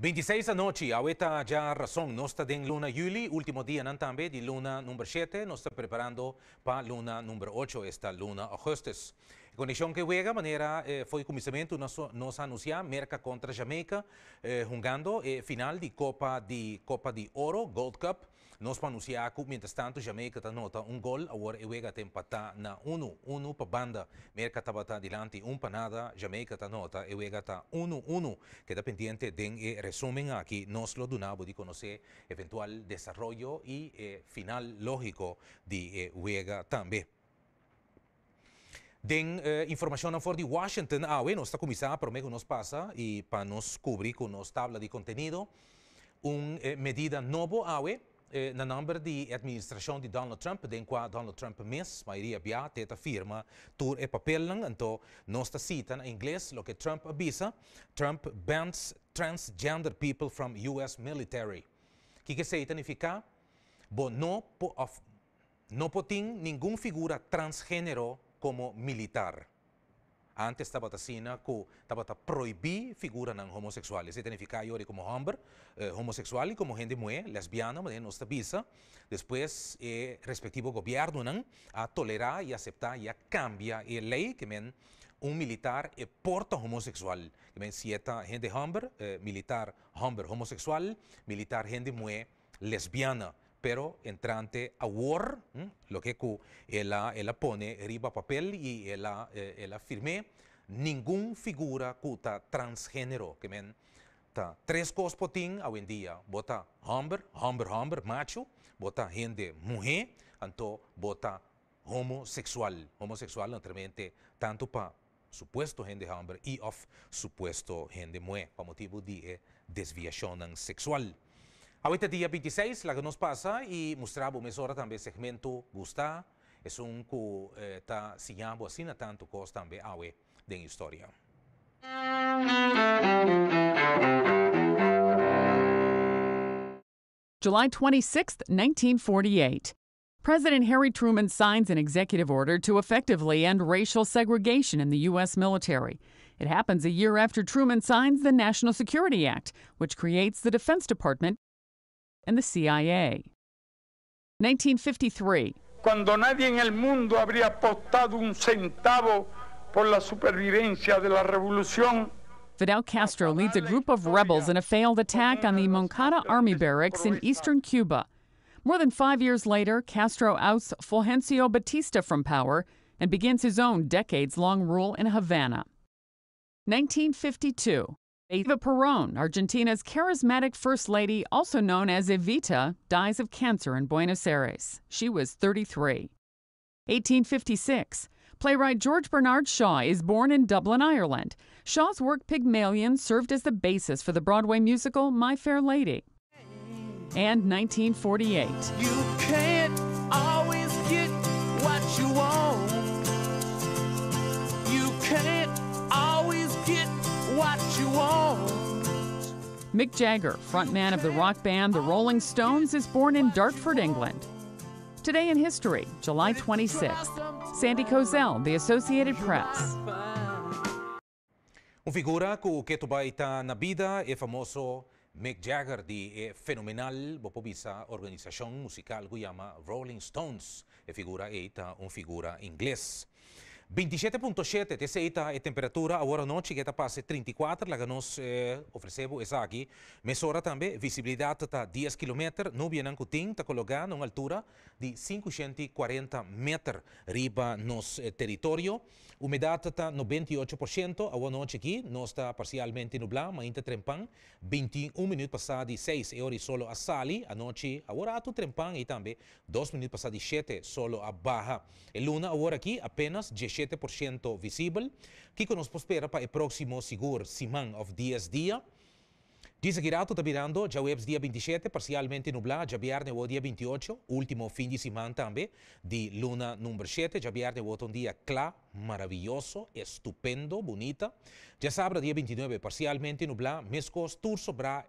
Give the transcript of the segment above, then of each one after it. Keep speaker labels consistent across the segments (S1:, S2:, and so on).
S1: 26 anoche, ahorita ya razón, no está en luna juli, último día en también de luna número 7, nos está preparando para luna número 8, esta luna augustus. Conexión que llega, manera el eh, foi de nos, nos anunciar merca contra Jamaica, eh, jugando eh, final de Copa de Copa de Oro, Gold Cup. Nos mientras tanto Jamaica ta nota un gol a Uega te en na 1-1 pa banda. Merca tabata adelante un panada Jamaica ta nota juega ta 1-1. Queda pendiente den eh, resumen aquí nos lo dunabo de conocer eventual desarrollo y eh, final lógico de eh, también. Den eh, información a de Washington, ah, bueno, está comisada, pero nos pasa y para nos cubrir con nos tabla de contenido. Un medida nuevo, ah, eh, na nëmbër di administración de Donald Trump, dhe Donald Trump mis, ma i ria de të firma, tur e papel në to en inglés, ingles, lo que Trump abisa, Trump bans transgender people from US military. ¿Qué se i fika, no po, of, no figura transgénero como militar. Antes estaba que estaba estaba proibí figura nan Se identifica yori como hombre, eh, homosexual y como gente muy lesbiana, no Después, eh, respectivo gobierno nan a tolerar y aceptar y a cambia y ley que un militar eh, porta homosexual. Que men gente hombre, eh, militar hombre homosexual, militar gente muy lesbiana pero entrante a war, lo que ella, pone arriba papel y la ella eh, firme, ningún figura cuta transgénero, que men, ta, tres cosas potín hoy en día, bota hombre, hombre, hombre, macho, bota gente, mujer, anto bota homosexual, homosexual naturalmente, tanto para supuesto gente hombre y of supuesto gente mujer, por motivo de eh, desviación sexual. Ahorita día 26, la que nos pasa, y segmento Gustá, es un que está eh, así, tanto también, de historia.
S2: July 26, 1948. President Harry Truman signs an executive order to effectively end racial segregation in the U.S. military. It happens a year after Truman signs the National Security Act, which creates the Defense Department and the CIA. 1953. Fidel Castro leads a group of rebels in a failed attack on the Moncada Army barracks in eastern Cuba. More than five years later, Castro ousts Fulgencio Batista from power and begins his own decades long rule in Havana. 1952. Eva Perón, Argentina's charismatic First Lady, also known as Evita, dies of cancer in Buenos Aires. She was 33. 1856. Playwright George Bernard Shaw is born in Dublin, Ireland. Shaw's work Pygmalion served as the basis for the Broadway musical My Fair Lady. And 1948. Mick Jagger, frontman of the rock band The Rolling Stones, is born in Dartford, England. Today in History, July 26th. Sandy Kozel, The Associated Press.
S1: Un na vida é famoso Mick Jagger fenomenal musical Rolling Stones. E figura eita figura inglês. 27.7 TCI é temperatura, agora noite que está passa 34, que nós eh, oferecemos essa aqui. Mesora também, visibilidade está 10 km, nuvem em Cutim está colocando uma altura de 540 metros riba nosso eh, território. Umidade está 98%, agora noite aqui, nós está parcialmente nublado, mas ainda trempão, 21 minutos passado de 6 horas solo a sali, a noite agora tu trempão e também 2 minutos passado de 7 solo a barra. E luna agora aqui apenas 10 ciento visible. ¿Qué nos espera para el próximo seguro Simán, of 10 dia. Dice que está virando, ya webs día 27, parcialmente nublado, ya viernes o dia 28, último fin de semana también, de luna número 7, ya viernes o un día claro, maravilloso, estupendo, bonita. Ya sabrá, día 29, parcialmente nublado, mescos, turso, bra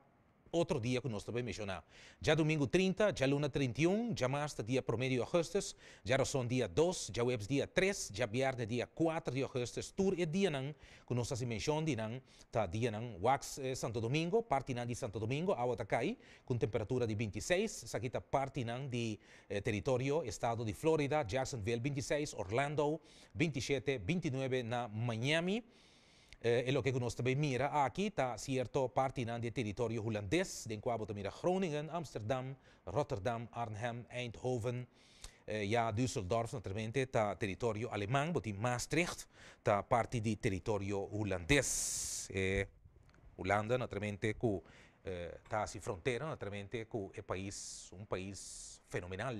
S1: outro dia que nós também mencionamos. Já domingo 30, já luna 31, já março dia 1 de agosto, já razão dia 2, já webs dia 3, já viernes dia 4 de agosto, tour e dia não, que nós assim mencionamos, tá dia não, wax eh, Santo Domingo, parte não de Santo Domingo, ao caí com temperatura de 26, saquita parte não de eh, território, estado de Flórida, Jacksonville 26, Orlando 27, 29 na Miami, é o que nós também mira. aqui está certo parte de território holandês, de enquanto mira Groningen, Amsterdam, Rotterdam, Arnhem, Eindhoven. Uh, Düsseldorf naturalmente está território alemão, botim Maastricht está parte de território holandês. Eh, Holanda, naturalmente, com está eh, uh, fronteira, naturalmente, com é país, um país fenomenal,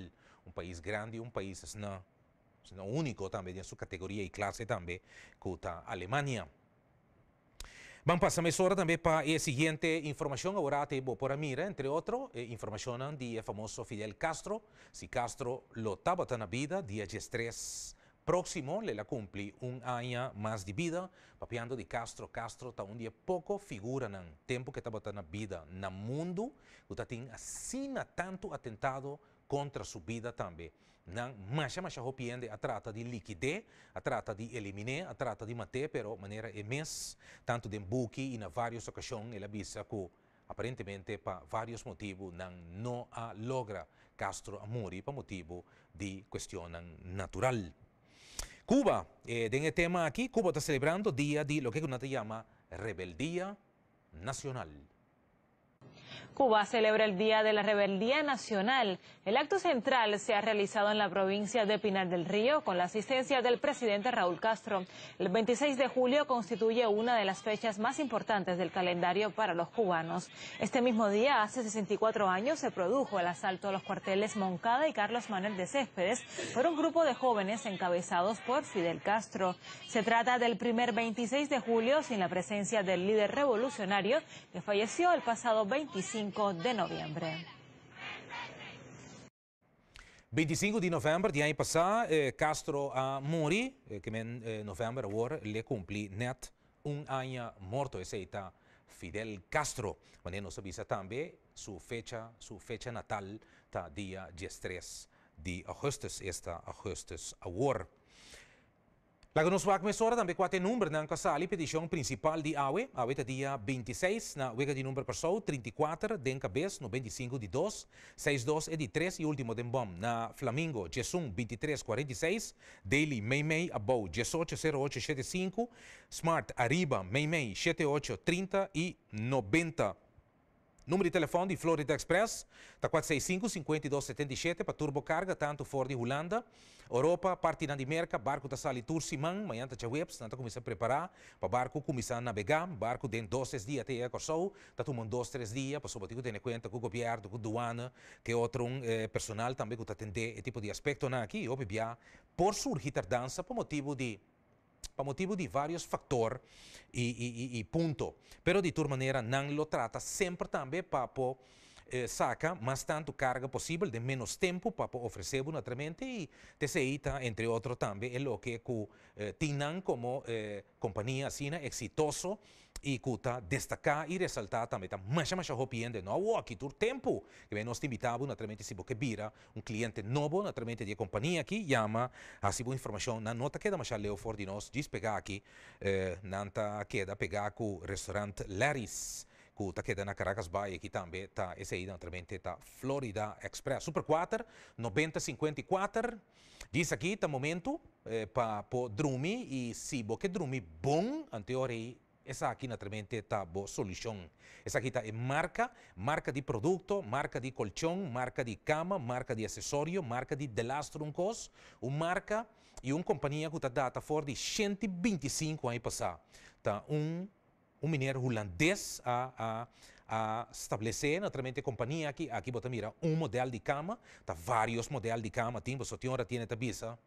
S1: um país grande, um país não, não único também, de sua categoria e classe também, com a Alemanha. Vamos a pasar hora também para eh, siguiente siguiente informação. Agora temos por mira, entre otros, eh, información de famoso Fidel Castro. si Castro lo estaba la vida, dia 13 próximo le la cumple un año más de vida. Papiando de Castro, Castro está un día poco figura en el tiempo que tan na vida, en el mundo. Usted tiene así tanto atentado contra su vida también. Não, mas chama se hopiende a tratta di liquide, a tratta di eliminar, a tratta di de però pero maneira imensa, tanto di buque e varie occasioni, ocasiões, ele avisa que aparentemente per vari motivi, non não a logra Castro Amori per motivo di questione natural. Cuba, eh, tem tema aqui, Cuba sta celebrando il dia di lo que Cunata chama rebeldia Nazionale. Cuba celebra el Día de la Rebeldía Nacional. El acto central se ha realizado en la provincia de Pinar del Río con la asistencia del presidente Raúl Castro. El 26 de julio constituye una de las fechas más importantes del calendario para los cubanos. Este mismo día, hace 64 años, se produjo el asalto a los cuarteles Moncada y Carlos Manuel de Céspedes por un grupo de jóvenes encabezados por Fidel Castro. Se trata del primer 26 de julio sin la presencia del líder revolucionario que falleció el pasado 26 25 de noviembre. 25 de noviembre, de pasado eh, Castro a Muri, eh, que en eh, noviembre le cumplió le net un año morto. ese está Fidel Castro. Mas nos avisa también su fecha, su fecha natal, ta día 13 de agosto, esta agosto war. La Lagonoswak mesora tambe quate number nan kasali petición principale di awe, awe ta dia 26 na wega di number persou 34 den cabez no 25 di 2, 62 e di 3 e ultimo den bom na Flamingo Jesum 2346, Daily Meimei abou 75, Smart Arriba Meimei 30 e 90 Número de telefone de Florida Express, está 465-5277 para turbocarga, tanto fora de Holanda, Europa, parte de Merca, barco da Sali Tour amanhã está webs, está começando a preparar para barco começar a navegar, barco tem 12 dois, dias até a Corsou, está tomando dois, três dias, para sobretudo ter em conta com o governo, com a doana, que é outro eh, personal também que está atendendo esse tipo de aspecto né? aqui. aqui, obviamente, por surgir tardança por motivo de por motivo de vários fatores e, e, e, e, ponto. Pero de tal maneira não lo trata sempre também para eh, saca más tanto carga posible de menos tiempo para ofrecer naturalmente y deseita, entre otros, también es lo que eh, tienen como eh, compañía así exitoso e cuta destacar e ressaltar também tá mais mais hopiende não o aqui tur tempo que vem nos invitava naturalmente se que vira um cliente novo naturalmente de companhia aqui chama assim boa informação na nota queda mais leu for de nós diz pegar aqui eh, nanta queda pegar com o restaurante Laris que che é na Caracas Bay aqui também está esse aí também está Florida Express Super 4 9054 diz aqui tá momento eh, para po drumi e se bo que drumi bom anterior essa aqui naturalmente está boa solução. Essa aqui está é marca, marca de produto, marca de colchão, marca de cama, marca de acessório, marca de delastroncos uma marca e uma companhia que está data fora de 125 anos passar. Tá um um mineiro holandês a, a, a estabelecer, naturalmente, companhia aqui, aqui mira um modelo de cama, tá vários modelos de cama, tem, você tem hora tem tabisa.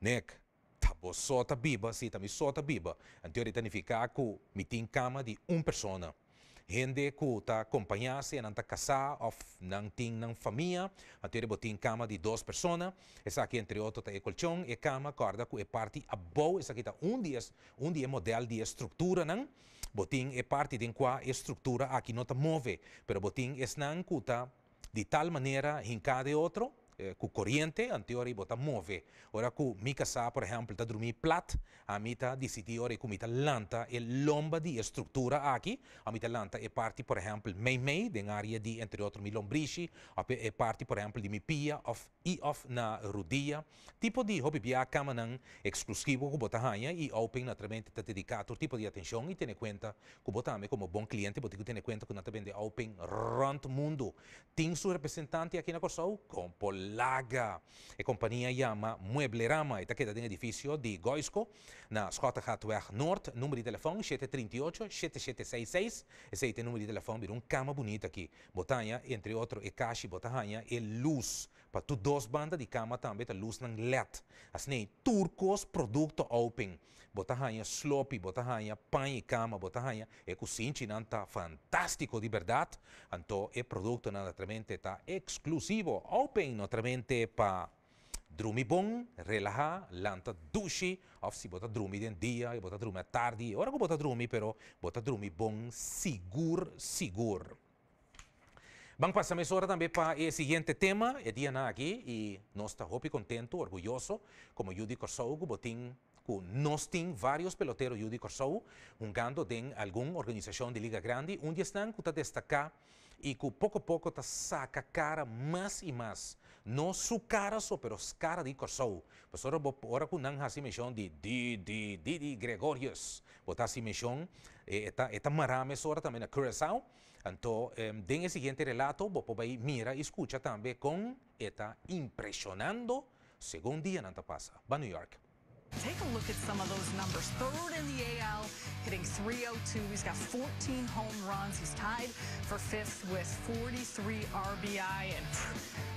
S1: Nek, tá bom, só tabiba, sim, também só tabiba. Então, ele tem que ficar com, tem cama de uma pessoa. Rende se acompanhasse nanta casa of nantin nan família, atere botin cama de duas pessoas. Essa aqui entre outro tá e colchão e cama corda que é parte abou, essa aqui tá um dia, um dia modelo de estrutura nan. Botin é parte de qua estrutura aqui não tá move, pero botin esnan kuta de tal maneira em cada outro Eh, cu corriente, antiori bota muove. Ora cu mica sa, per esempio, ta dormi plat, a mita decidi ora cu mita lanta e lomba di struttura aqui, a mita lanta e parti, per esempio, mei mei, den area di, entre altri, mi lombrici, e parti, per esempio, di mi pia, of i of na rudia. Tipo di hobby pia camanan exclusivo cu bota hanya e open, naturalmente, ta dedicato tipo di attenzione e tiene cuenta cu botame come buon cliente, bota tiene cuenta cu naturalmente open round mundo. tem seu representante aqui na Kosovo com Polaga. A companhia chama Mueblerama e dentro do edifício de Goisco, na Scott Hardware North número de telefone 738-7766. Esse aí tem número de telefone, virou um cama bonita aqui. Botanha, entre outros, e caixa, botanha, e luz. Pa tu dos banda di kama tambe ta luz nang let. Asne turcos produkto open. Bota hanya sloppy, bota hanya pan kama, bota hanya e kusinchi nanta fantastico di verdad. Anto e prodotto nanta tremente ta exclusivo open no tremente pa drumi bon, relaja, lanta dushi, of si bota drumi den dia, e bota drumi a tardi, ora go bota drumi però, bota drumi bon sigur, sigur. Vamos passar pasar hora também para o seguinte tema. É dia na aquí y nos está hopi contento, orgulhosos, como Judy Corsou, botín que nós temos vários peloteros Judy Corsou, jugando de alguma organização de liga grande, onde estão que está destacado e que pouco a pouco está saca cara mais e mais. Não su cara só, pero cara de Corsou. Pues ahora, ahora que nan así misión de Didi, Didi Gregorius, botar así misión, eh, está marame ahora a Curaçao, Então, eh, den el siguiente relato, vos podéis mira y escucha también con esta impresionando segundo dia nanta pasa. Va New York.
S2: Take a look at some of those numbers. Third in the AL, hitting 302. He's got 14 home runs. He's tied for fifth with 43 RBI. And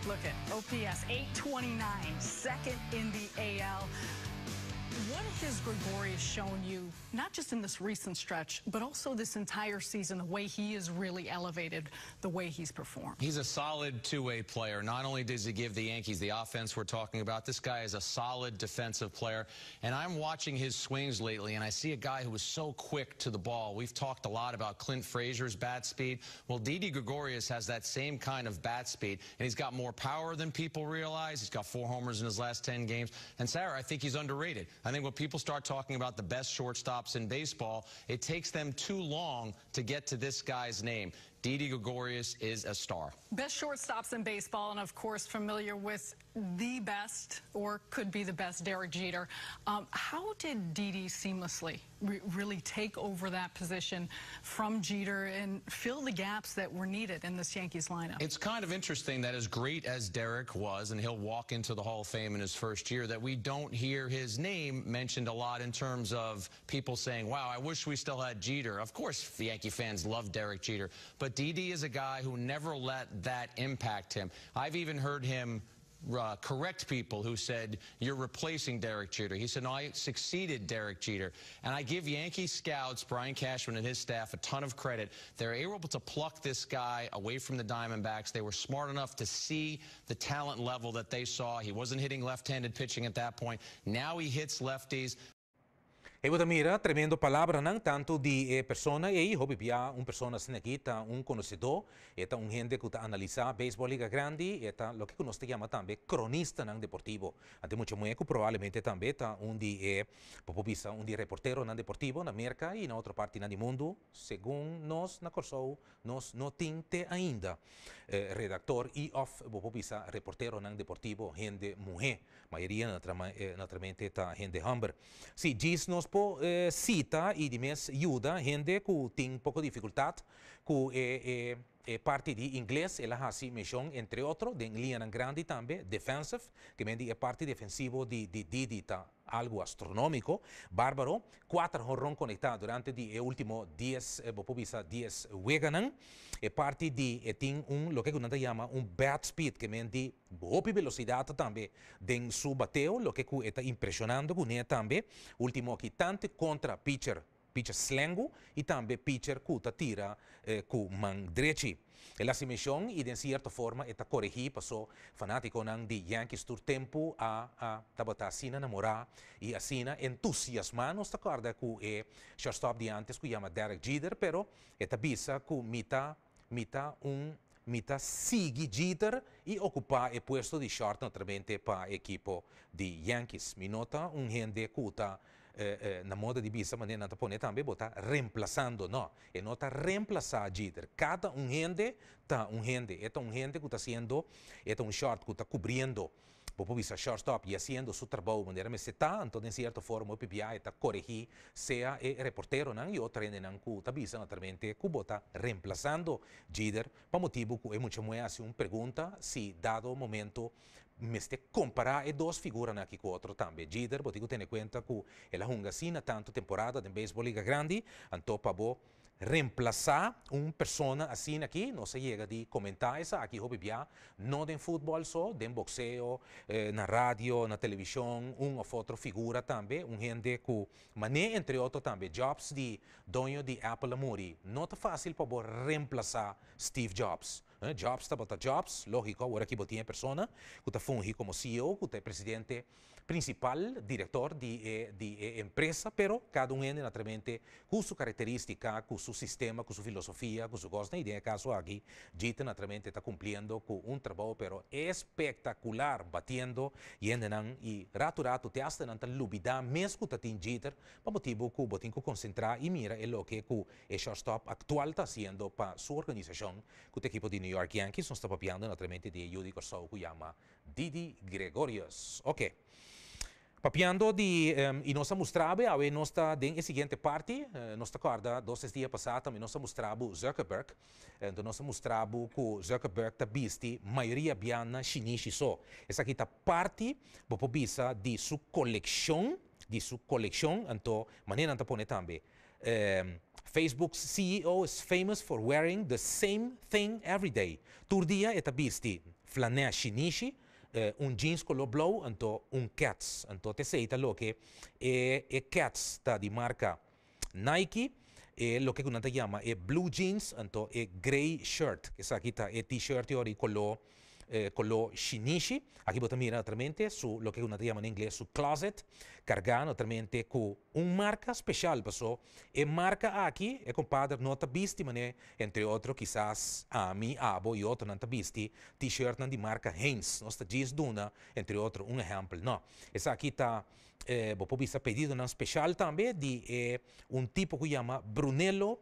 S2: look at OPS 829, second in the AL. What has Gregorius shown you, not just in this recent stretch, but also this entire season, the way he is really elevated, the way he's performed?
S3: He's a solid two-way player. Not only does he give the Yankees the offense we're talking about, this guy is a solid defensive player. And I'm watching his swings lately, and I see a guy who is so quick to the ball. We've talked a lot about Clint Frazier's bat speed. Well, Didi Gregorius has that same kind of bat speed, and he's got more power than people realize. He's got four homers in his last 10 games. And Sarah, I think he's underrated. I think when people start talking about the best shortstops in baseball, it takes them too long to get to this guy's name. Didi Gregorius is a star.
S2: Best shortstops in baseball, and of course, familiar with the best or could be the best, Derek Jeter. Um, how did Didi seamlessly re really take over that position from Jeter and fill the gaps that were needed in this Yankees lineup?
S3: It's kind of interesting that as great as Derek was, and he'll walk into the Hall of Fame in his first year, that we don't hear his name mentioned a lot in terms of people saying, wow, I wish we still had Jeter. Of course, the Yankee fans love Derek Jeter, but D.D. Didi is a guy who never let that impact him. I've even heard him uh, correct people who said, you're replacing Derek Jeter. He said, no, I succeeded Derek Jeter. And I give Yankee scouts, Brian Cashman and his staff, a ton of credit. They're able to pluck this guy away from the Diamondbacks. They were smart enough to see the talent level that they saw. He wasn't hitting left-handed pitching at that point.
S1: Now he hits lefties. Evo también pues, tremendo palabra, tanto de eh, persona, e aí, un persona se un un conocedor está un gente que analiza el beisebol liga grande, está lo que nos te también cronista deportivo. Ante mucho mueco, probablemente también un eh, un popopisa, un reportero deportivo en América y en otra parte del mundo, según nos na Corsou, nos no tinte ainda. Eh, redactor y of reportero deportivo, gente mujer, mayoría naturalmente está gente humber. Si nos nos Eh, cita e diz Yuda, gente que tem pouco dificuldade, eh, que eh, Es eh, parte de inglés, el así misión, entre otros, de Lianan Grande también, Defensive, que es es parte defensivo de, de Didita, algo astronómico, bárbaro, cuatro jorrón conectados durante el eh, último 10, 10 Weganan, Es parte de, eh, tiene un, lo que se llama un bad speed, que di, bopi velocidad también, de su bateo, lo que está impresionando, también, último aquí, tanto contra pitcher, пича сленгу, и там бе пичер ку татира э, ку манг дречи. La simisión y de cierta forma esta corregí pasó fanático fanatico di Yankees tur tempo a a tabata sina namora y asina entusiasmanos ta carda ku e shortstop di antes ku chiama Derek Jeter però è bisa ku mita mita un mita sigi Jeter e occupa il posto di short naturalmente pa equipo di Yankees Mi minota un gente cuta eh, eh, na moda de Ibiza, maneira na Japônia também botar reemplaçando, não. E não está reemplaçar jitter. Cada um rende está um rende. Está é um rende que está sendo, está é um short que está cobrindo o publica shortstop e assim o seu trabalho de maneira mais se tá, então, de certa forma, o PPI está corrigir, seja e é reporteiro não, e outro ainda não, que avisa, naturalmente, que está reemplazando Jider, para motivo que é muito mais assim, uma pergunta, se dado o momento, meste compara e dos figura na aqui com outro também. Jeter, botico tem conta que ela hunga sina tanto temporada de beisebol liga grandi, anto para bo reemplazar uma pessoa assim aqui, não se chega de comentar essa aqui hobby bia, não de futebol só, de boxeo, eh, na rádio, na televisione, um o outro figura também, um gente que, mas nem entre outros também, Jobs de dono di Apple Amuri, não é fácil para bo reemplazar Steve Jobs. ¿Eh? Jobs está bota jobs, lógico, ahora que en persona, que está fungi como CEO, que está presidente principal director de, eh, eh, empresa, pero cada uno é naturalmente com sua característica, com seu sistema, com sua filosofia, com sua coisa. E este caso aquí, Gita naturalmente está cumpliendo com un trabalho, pero espetacular, batendo e endenan e rato rato te hasta nanta lubida mesmo que tin Jeter, para motivo que botin que concentrar e mira é lo que el shortstop actual está haciendo para su organización, con o este equipo de New York Yankees não está papiando naturalmente de Judy Corso, que llama Didi Gregorius. Okay. Papiando di um, ehm, e eh, nossa mostrava a eh, nossa den seguinte parte, uh, nossa corda, dois dias passados, e nossa mostrava Zuckerberg, então nossa mostrava que Zuckerberg tá visto maioria biana chinesa só. Essa aqui tá parte, bopo bisa de sua coleção, de sua coleção, então manena tá pone também. Um, ehm, Facebook's CEO is famous for wearing the same thing every day. Turdia eta bisti flanea chinesi, Eh, un jeans color blau anto un cats anto te seita lo que eh, eh, cats ta di marca Nike eh, lo que una te llama eh, blue jeans anto eh, gray shirt que sa el t-shirt y color eh, con lo shinishi, aquí botamira altrimenti su lo che una chiama in inglese su closet, cargando naturalmente con un marca special, passo, e marca aquí e compadre nota bisti, mane, entre otros, quizás a mi abo e otro nanta bisti, t-shirt di marca Heinz, nostra jeans duna, entre otros, un esempio, no. Esa aquí está eh, Bopo Bisa pedido una special también de eh, un tipo que llama Brunello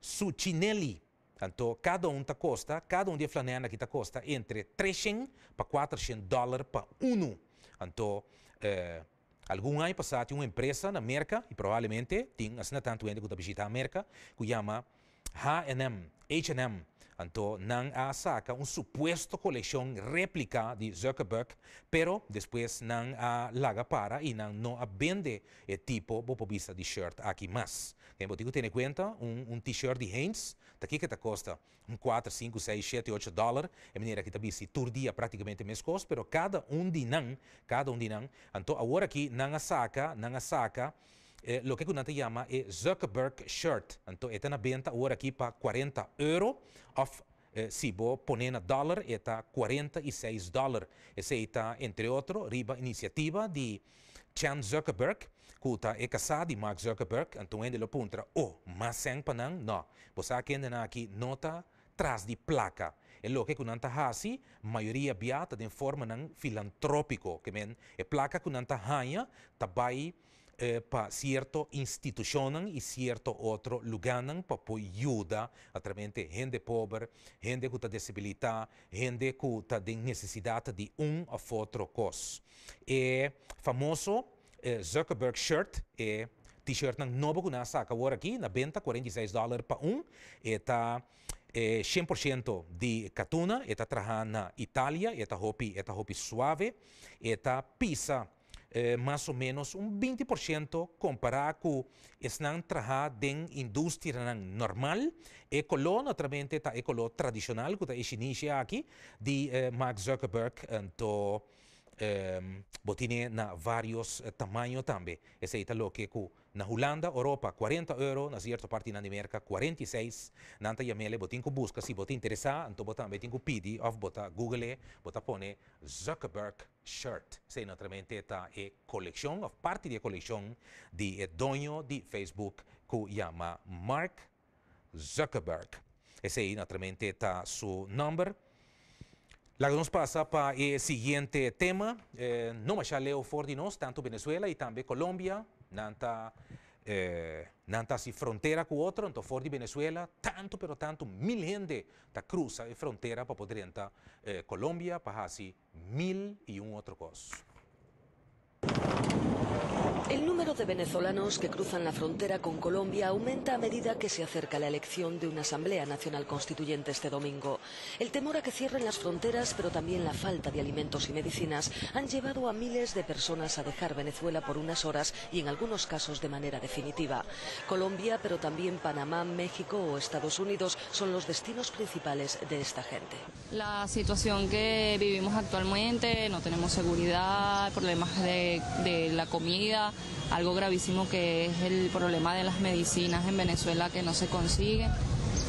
S1: Succinelli. Então, cada um está costa cada um de flanena que está custa entre 300 para 400 dólares para um. Então, eh, algum ano passado, uma empresa na América, e provavelmente tem assim tanto gente que está visitando a América, que chama H&M, H&M, então não Nan saca un supuesto coleção réplica de Zuckerberg, pero depois não a laga para e não no a vende el tipo de shirt aqui mais. Quem digo, tiene cuenta, un, um t-shirt de Heinz, daqui que te custa 4, 5, 6, 7, 8 dólares, é maneira que também se turdia praticamente minhas costas, pero cada um de não, cada um de não, então agora aqui não Nan saca, não Nan saca, eh, lo que kunanta llama é Zuckerberg Shirt. Entonces, esta venta ahora aquí para 40 euros off eh, si vos pones en dólar, 46 dólares. Ese está, entre outros, riba iniciativa de Chan Zuckerberg, que está é casado de Mark Zuckerberg, então ele aponta, oh, mas sem panang, não. Você aqui aqui nota atrás de placa. É lo que kunanta a maioria biata de forma não filantrópico, que men, é placa kunanta ganha tabai, tá eh, pa cierto e y cierto otro luganan pa po a través gente pobre, gente com está disabilidad, gente com está de necesidad de un a otro cos. Eh, famoso eh, Zuckerberg shirt, eh, t-shirt nang novo que nasa aqui na venda 46 dólares para um, está eh, 100% de catuna, está trajando na Itália, está roupa, está suave, está pizza eh, mais ou menos um 20% comparado com estão trabalhando den indústria normal e colo, outramente tá colo tradicional que está inicia aqui de eh, Mark Zuckerberg então eh, botine na vários eh, tamanhos também esse é o que na Holanda, Europa, 40 euros... na cierto parte na América, 46, nanta yamele, botin ku busca, si botin interesa... anto botan betin ku pidi, of bota google, bota pone Zuckerberg shirt, se naturalmente ta e eh, colección, of parte de colección, di e eh, doño di Facebook, ku llama Mark Zuckerberg. E naturalmente su number, la que nos pasa para el eh, siguiente tema, eh, no más ya leo Fordinos, tanto Venezuela y también Colombia, Nanta, eh, nanta si fronteira com outro, então fora de Venezuela, tanto, pero tanto, mil gente ta cruza a fronteira para poder entrar eh, Colômbia, para assim mil e um outro coisa. El número de venezolanos que cruzan la frontera con Colombia aumenta a medida que se acerca la elección de una Asamblea Nacional Constituyente este domingo. El temor a que cierren las fronteras, pero también la falta de alimentos y medicinas, han llevado a miles de personas a dejar Venezuela por unas horas y en algunos casos de manera definitiva. Colombia, pero también Panamá, México o Estados Unidos son los destinos principales de esta gente.
S2: La situación que vivimos actualmente, no tenemos seguridad, problemas de, de la comida algo gravísimo que es el problema de las medicinas en Venezuela que no se consigue,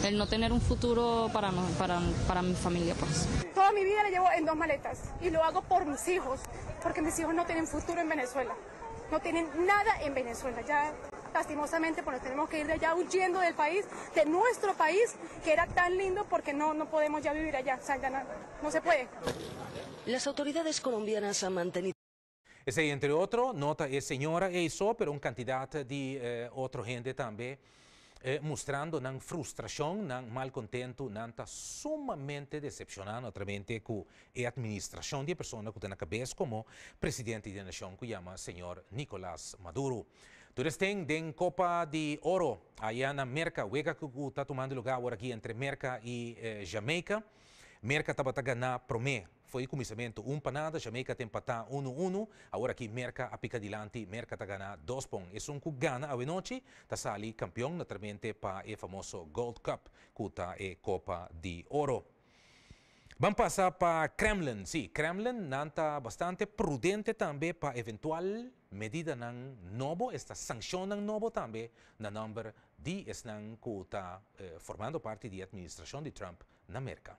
S2: el no tener un futuro para, para, para mi familia. Pues. Toda mi vida la llevo en dos maletas y lo hago por mis hijos, porque mis hijos no tienen futuro en Venezuela, no tienen nada en Venezuela. Ya lastimosamente pues nos tenemos que ir de allá huyendo del país, de nuestro país, que era tan lindo porque no, no podemos ya vivir allá,
S1: no se puede. Las autoridades colombianas han mantenido Esse, entre outros, nota é senhora e só, pero um quantidade de eh, outra gente também, eh, mostrando nan frustração, nan mal contento, nan tá sumamente decepcionado, naturalmente, com a administração de pessoa que tem na cabeça como presidente da nação, que chama senhor Nicolás Maduro. Todos têm Copa de Ouro, aí na Merca, o que está tomando lugar agora aqui entre Merca e eh, Jamaica. Merca estava a ganhar promessa foi começamento um para nada, Jamaica tem empatá 1-1, agora aqui Merca a lante, Merca tá ganhar dois pontos. E são que é gana a noite, está sali campeão naturalmente para o é famoso Gold Cup, que está a é Copa de Ouro. Vamos passar para Kremlin. Sim, Kremlin está bastante prudente também para eventual medida nan novo, esta sanção nan novo também, na número de esnan que está eh, formando parte da administração de Trump na América.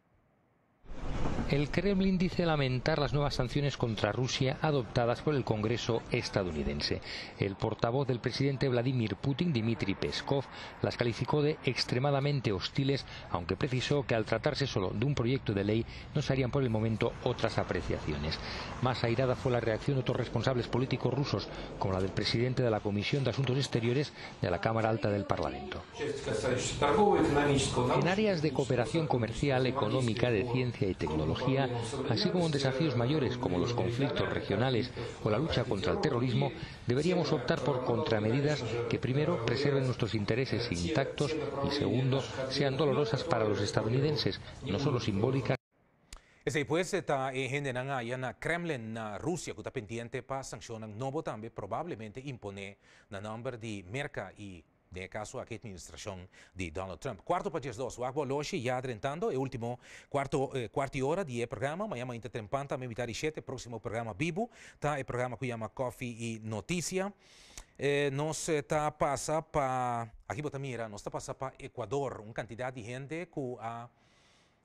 S1: El Kremlin dice lamentar las nuevas sanciones contra Rusia adoptadas por el Congreso estadounidense. El portavoz del presidente Vladimir Putin, Dmitry Peskov, las calificó de extremadamente hostiles, aunque precisó que al tratarse solo de un proyecto de ley no se harían por el momento otras apreciaciones. Más airada fue la reacción de otros responsables políticos rusos, como la del presidente de la Comisión de Asuntos Exteriores de la Cámara Alta del Parlamento. En áreas de cooperación comercial, económica, de ciencia y tecnología, así como en desafíos mayores como los conflictos regionales o la lucha contra el terrorismo, deberíamos optar por contramedidas que primero preserven nuestros intereses intactos y segundo sean dolorosas para los estadounidenses, no solo simbólicas. Pues, está eh, Kremlin, que está de de caso a que administración de Donald Trump. Cuarto para as dos, o Agboloshe ya adentrando, el último cuarto, eh, cuarto hora de programa, mañana entre a meia e sete, próximo programa vivo, tá, o programa que chama Coffee e Notícia. Eh, nos está passa para, aqui Botamira, nos está passa para Equador, uma quantidade de gente que a,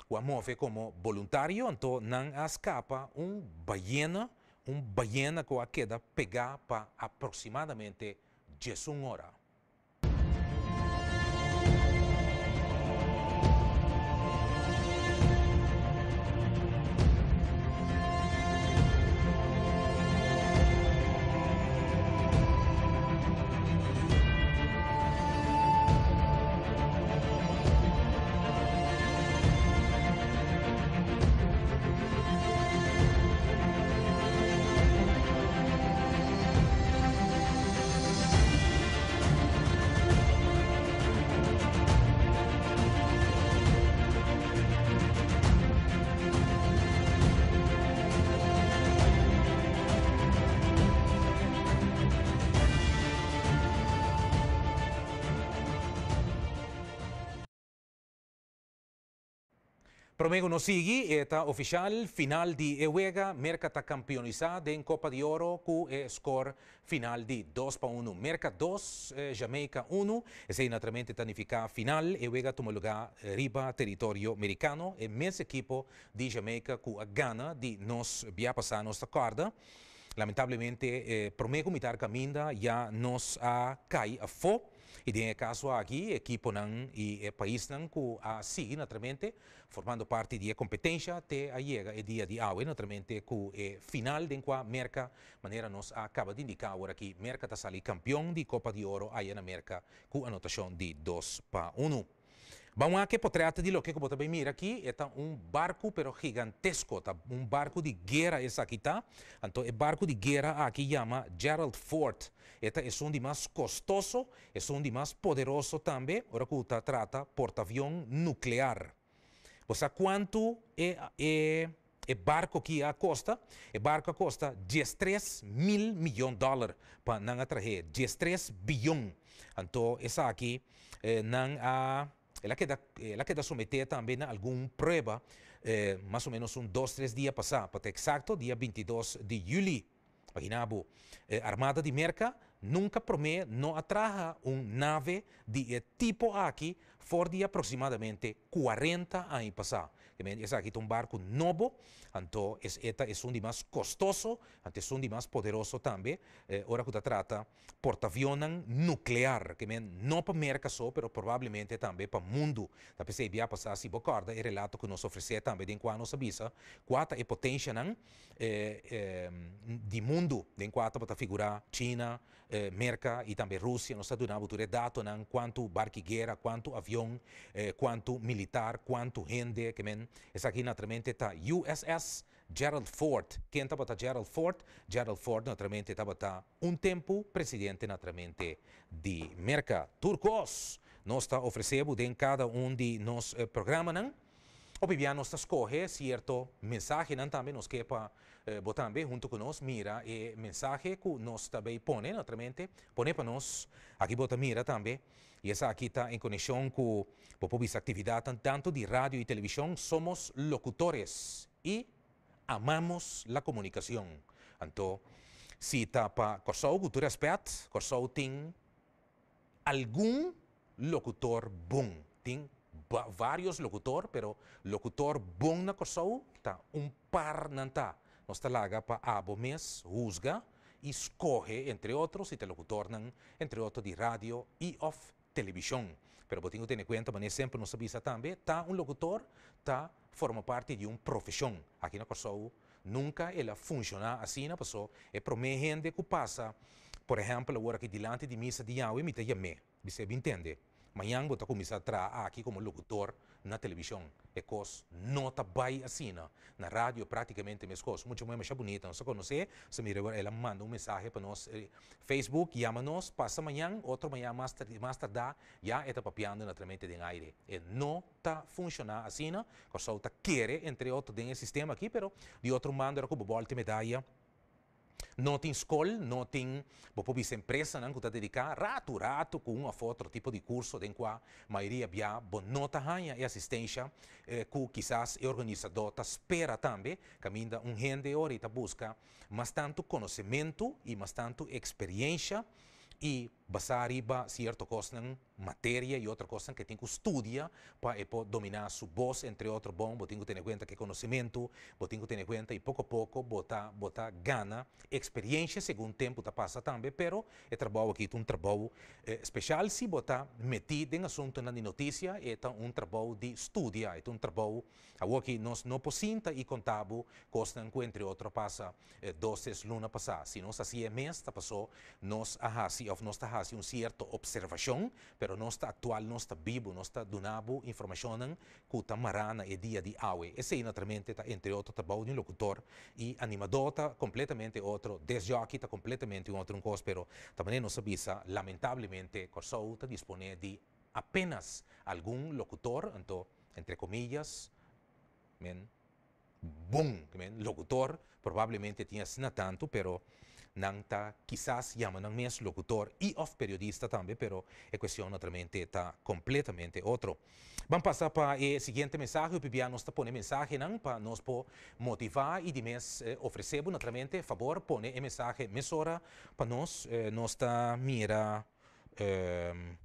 S1: que move como voluntário, então não escapa um baiana, um baiana que a queda pegar para aproximadamente 10 horas. Promego non sighi e oficial final di Ewega merca ta campeonizada in Copa de Oro cu e score final di 2 pa 1. Merca 2, eh, Jamaica 1 e se naturalmente tanifica final Ewega tomou lugar eh, riba territorio americano e mes equipo di Jamaica cu a gana di nos via passar nostra corda. Lamentablemente eh, Promego mitar caminda ya nos a cai a fop e tem caso aqui, equipo não, e é país não, a assim, naturalmente, formando parte de competência, até a chega e dia de hoje, naturalmente, com final de qual merca, maneira nos acaba de indicar agora que merca está sali campeão de Copa de Ouro aí na merca, com anotação de 2 para 1. Vamos a que trás de lo que você também mira aqui, é um barco pero gigantesco, tá? um barco de guerra esse aqui tá. Então, é barco de guerra aqui chama Gerald Ford. Este é um de mais costoso, é um de mais poderoso também. Ora que trata porta-avião nuclear. Ou seja, quanto é, eh, é eh, é barco que a costa, é barco a costa 13 mil milhões de dólares para não atrair 13 bilhões. Então, essa aqui não a ...la que la queda también a alguna prueba, eh, más o menos un 2-3 días pasados... para pues, exacto, día 22 de julio. Imaginabu, eh, Armada de Merca nunca promete no atraja un nave de eh, tipo aquí Ford de aproximadamente 40 anos passados. esse aqui é um barco novo, então esse é um de mais custoso, antes um de mais poderoso também. Eh, Agora, ora que trata porta aviões nuclear, que não para a América só, mas provavelmente também para o mundo. Talvez se via passar se bocarda o relato que nos oferecer também de enquanto nos avisa, quanta é potência eh, eh, de mundo, de quanto para figurar China, eh, América e também Rússia, nos adunamos tudo é de não, quanto barquigueira, quanto avião eh, quanto eh, militar, quanto gente, que men, essa aqui naturalmente está USS Gerald Ford. Quem estaba está Gerald Ford? Gerald Ford naturalmente estava está um tempo presidente naturalmente de Merca Turcos. Nós está oferecendo em cada um de nos eh, programas, obviamente nos certo mensagem, mensaje, também nos quepa Eh, bo junto eh, junto nos mira el mensaje que nos também pone, naturalmente, pone para nós. aquí bota mira también y esa aquí está en conexión con popovis actividad tanto de radio y televisión, Somos locutores y amamos la comunicación. Entonces, si está para Kosovo, cultura aspect, Kosovo tiene algún locutor bueno, tiene varios locutores, pero locutor bueno na Kosovo, está un par nanta. Nostalaga pa abo mes, juzga y escoge, entre otros, y te locutornan, entre otros, de radio y off televisão. Pero tenho que ter em conta, mas sempre nos avisa também, tá um locutor, tá forma parte de uma profissão. Aqui na Kosovo, nunca ela funciona assim, na pessoa. Oh, é para gente que passa, por exemplo, agora aqui delante de missa de Yahweh, me te chamei. Você me entende? Amanhã vou começar a trabalhar aqui como locutor na televisão. É coisa nota bem assim, na, rádio praticamente minhas coisas. Muito mais bonita. Não se conhece, se me ela manda um mensagem para nós. Eh, Facebook, chama-nos, passa amanhã, outro amanhã mais, mais tardar, já está papiando naturalmente em aire. E eh, não está funcionando assim, a está querer entre outros, tem esse sistema aqui, mas de outro mando era como volta medalha não tem, notin, bo pobi se impresa nan né, kuta dedica rato rato com um ou outro tipo de curso den a maioria bia bo nota tá hanha e assistência eh, ku quizás e organizador ta tá, espera também caminda um gente orita tá busca mas tanto conhecimento e mas tanto experiência e basar riba certo costa né, materia e outra coisa que tem que estudar para eh, poder dominar sua voz, entre outros. Bom, você tem que ter em conta que conhecimento, você tem que ter em conta e pouco a pouco botar, botar gana, experiência, segundo o tempo tá passa também, pero é trabalho aqui, é um trabalho eh, especial se botar metido em assunto na notícia, é um trabalho de estudar, é um trabalho aqui nós não possinta e contamos coisas que entre outros passa eh, 12 luna passada. Se nós assim é mês, tá passou, nós ahasi, ou nós ahasi, um certo observação, pero pero não está atual, não está vivo, não está informação que está marana e dia de aue. Esse aí, naturalmente, está, entre outros, está um locutor e animador, está completamente outro, desde aqui está completamente um outro coisa, pero também não sabia lamentavelmente, Corsou está dispone de apenas algum locutor, então, entre comillas, men, bom, men, locutor, provavelmente tinha tanto, pero nanta quizás a un locutor y of periodista también... pero la cuestión naturalmente está completamente otro Vamos pasar para el siguiente mensaje. o no está pone mensaje para nos motivar y de mes eh, naturalmente, favor, pone mensaje mensaje mesora para nos eh, nos está mira, eh, em,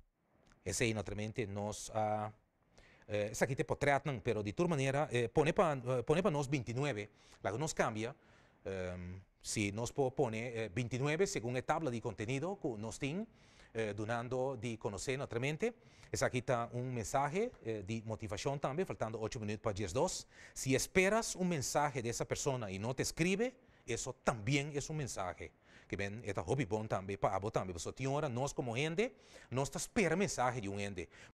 S1: esse naturalmente nos eh, pero de tu manera, eh, pone para pone pa nos 29, la que nos cambia, em, si nos pone 29 eh, según la tabla de contenido que nos tiene eh, donando de conocer nuestra mente. Es aquí está un mensaje eh, de motivación también, faltando 8 minutos para 10 2. Si esperas un mensaje de esa persona y no te escribe, eso también es un mensaje. Que ven, esta hobby bond también, para vos también. Porque ahora, es como gente, no estás per mensaje de un gente.